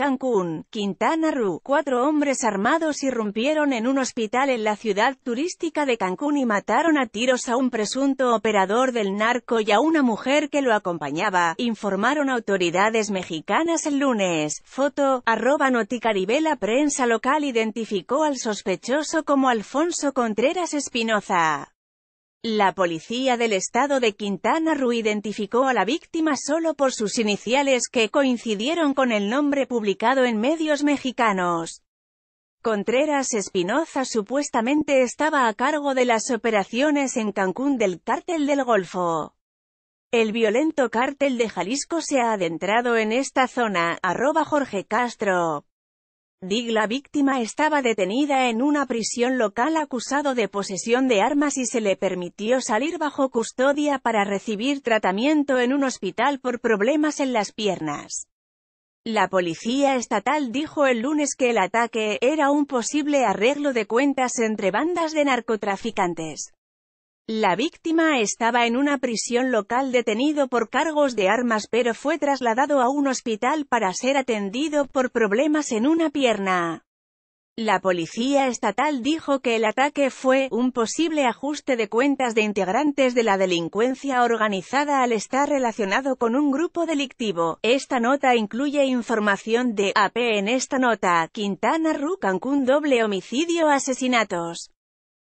Cancún, Quintana Roo. Cuatro hombres armados irrumpieron en un hospital en la ciudad turística de Cancún y mataron a tiros a un presunto operador del narco y a una mujer que lo acompañaba, informaron autoridades mexicanas el lunes. Foto, arroba Noticaribela, prensa local identificó al sospechoso como Alfonso Contreras Espinoza. La policía del estado de Quintana Roo identificó a la víctima solo por sus iniciales que coincidieron con el nombre publicado en medios mexicanos. Contreras Espinoza supuestamente estaba a cargo de las operaciones en Cancún del Cártel del Golfo. El violento cártel de Jalisco se ha adentrado en esta zona, arroba Jorge Castro. Dig la víctima estaba detenida en una prisión local acusado de posesión de armas y se le permitió salir bajo custodia para recibir tratamiento en un hospital por problemas en las piernas. La policía estatal dijo el lunes que el ataque era un posible arreglo de cuentas entre bandas de narcotraficantes. La víctima estaba en una prisión local detenido por cargos de armas pero fue trasladado a un hospital para ser atendido por problemas en una pierna. La policía estatal dijo que el ataque fue un posible ajuste de cuentas de integrantes de la delincuencia organizada al estar relacionado con un grupo delictivo. Esta nota incluye información de AP e en esta nota, Quintana Roo Cancún doble homicidio asesinatos.